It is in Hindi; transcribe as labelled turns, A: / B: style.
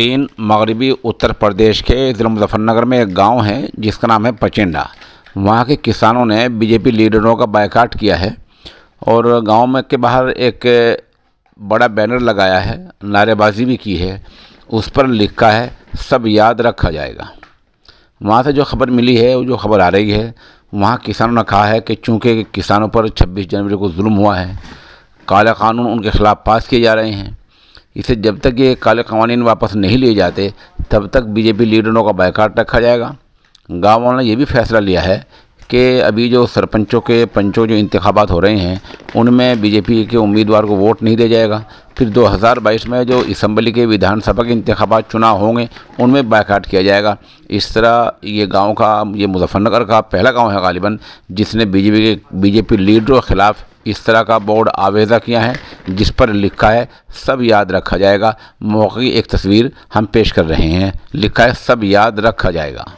A: तीन मगरबी उत्तर प्रदेश के ज़िला मुजफ्फरनगर में एक गांव है जिसका नाम है पचिंडा वहाँ के किसानों ने बीजेपी लीडरों का बायकाट किया है और गांव में के बाहर एक बड़ा बैनर लगाया है नारेबाजी भी की है उस पर लिखा है सब याद रखा जाएगा वहाँ से जो खबर मिली है वो जो खबर आ रही है वहाँ किसानों ने कहा है कि चूँकि किसानों पर छब्बीस जनवरी को जुल्म हुआ है काला कानून उनके ख़िलाफ़ पास किए जा रहे हैं इसे जब तक ये काले कवानीन वापस नहीं लिए जाते तब तक बीजेपी लीडरों का बायकाट रखा जाएगा गाँव वालों ने यह भी फैसला लिया है कि अभी जो सरपंचों के पंचों जो इंतबात हो रहे हैं उनमें बीजेपी के उम्मीदवार को वोट नहीं दिया जाएगा फिर 2022 में जो इसम्बली के विधानसभा के इंतबात चुनाव होंगे उनमें बायकाट किया जाएगा इस तरह ये गांव का ये मुजफ्फरनगर का पहला गांव है गालिबा जिसने बीजेपी के बीजेपी लीडरों के ख़िलाफ़ इस तरह का बोर्ड आवेदक किया है जिस पर लिखा है सब याद रखा जाएगा मौके एक तस्वीर हम पेश कर रहे हैं लिखा है सब याद रखा जाएगा